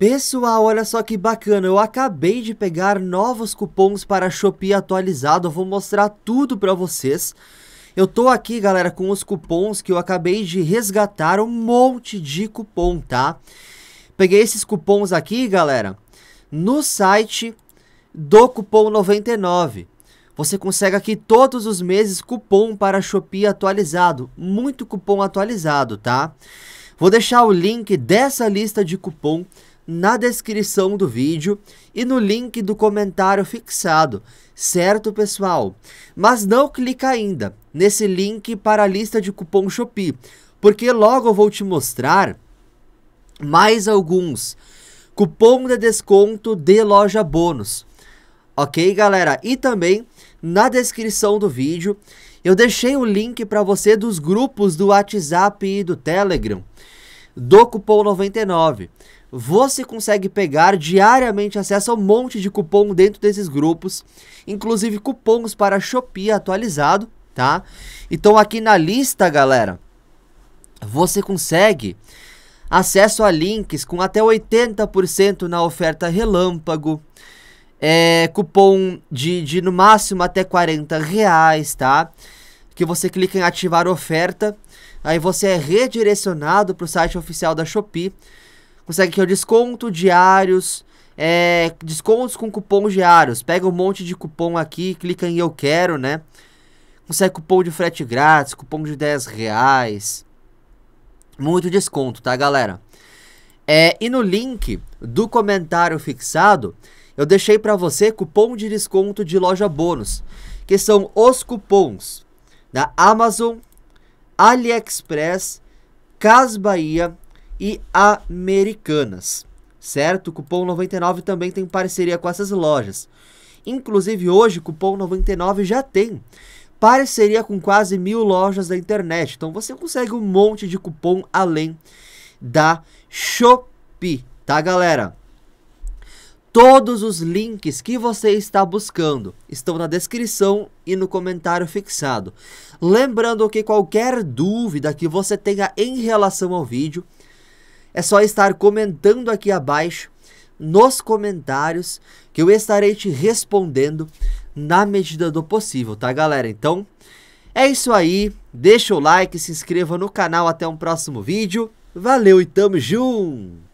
Pessoal, olha só que bacana, eu acabei de pegar novos cupons para Shopee atualizado, eu vou mostrar tudo para vocês. Eu tô aqui, galera, com os cupons que eu acabei de resgatar, um monte de cupom, tá? Peguei esses cupons aqui, galera, no site do cupom 99. Você consegue aqui todos os meses cupom para Shopee atualizado, muito cupom atualizado, tá? Vou deixar o link dessa lista de cupom na descrição do vídeo e no link do comentário fixado, certo pessoal? Mas não clica ainda nesse link para a lista de cupom Shopee, porque logo eu vou te mostrar mais alguns cupom de desconto de loja bônus. Ok, galera? E também na descrição do vídeo eu deixei o link para você dos grupos do WhatsApp e do Telegram do cupom 99 você consegue pegar diariamente acesso a um monte de cupom dentro desses grupos, inclusive cupons para Shopee atualizado, tá? Então aqui na lista, galera, você consegue acesso a links com até 80% na oferta relâmpago, é, cupom de, de no máximo até 40 reais, tá? Que você clica em ativar oferta, aí você é redirecionado para o site oficial da Shopee, consegue aqui o desconto diários, é, descontos com cupons diários. Pega um monte de cupom aqui, clica em eu quero, né? Consegue cupom de frete grátis, cupom de 10 reais. Muito desconto, tá, galera? É, e no link do comentário fixado, eu deixei para você cupom de desconto de loja bônus, que são os cupons da Amazon, AliExpress, Cas Bahia e Americanas, certo? cupom 99 também tem parceria com essas lojas. Inclusive hoje cupom 99 já tem parceria com quase mil lojas da internet. Então você consegue um monte de cupom além da Shopee, tá galera? Todos os links que você está buscando estão na descrição e no comentário fixado. Lembrando que qualquer dúvida que você tenha em relação ao vídeo, é só estar comentando aqui abaixo, nos comentários, que eu estarei te respondendo na medida do possível, tá, galera? Então, é isso aí. Deixa o like, se inscreva no canal. Até um próximo vídeo. Valeu e tamo junto!